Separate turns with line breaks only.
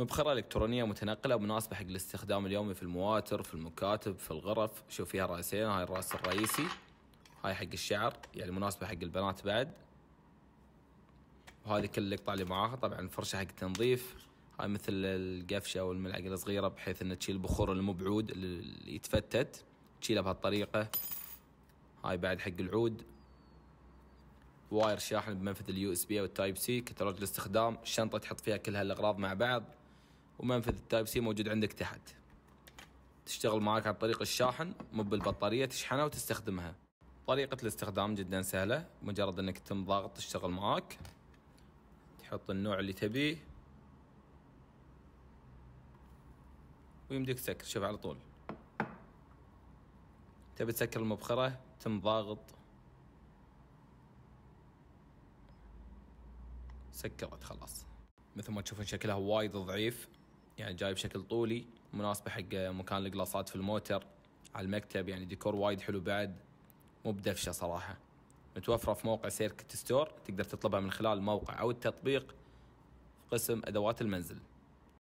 مبخرة إلكترونية متنقلة ومناسبة حق الاستخدام اليومي في المواتر في المكاتب في الغرف شوف فيها راسين هاي الراس الرئيسي هاي حق الشعر يعني مناسبة حق البنات بعد وهذه كل اللقطة اللي معاها طبعا فرشة حق التنظيف هاي مثل القفشة أو الملعقة الصغيرة بحيث إنها تشيل البخور المبعود اللي يتفتت تشيله بهالطريقة هاي بعد حق العود واير شاحن بمنفذ اليو اس بي او التايب سي كتالوج الاستخدام شنطة تحط فيها كل هالاغراض مع بعض ومنفذ التايب سي موجود عندك تحت تشتغل معاك عن طريق الشاحن مو بالبطارية تشحنها وتستخدمها طريقة الاستخدام جدا سهلة مجرد انك تم ضغط تشتغل معاك تحط النوع اللي تبيه ويمديك تسكر شوف على طول تبي تسكر المبخرة تم ضغط سكرت خلاص مثل ما تشوفون شكلها وايد ضعيف يعني جاي بشكل طولي مناسبة حق مكان القلاصات في الموتر على المكتب يعني ديكور وايد حلو بعد مو بدفشة صراحة متوفرة في موقع سيركت ستور تقدر تطلبها من خلال الموقع أو التطبيق في قسم أدوات المنزل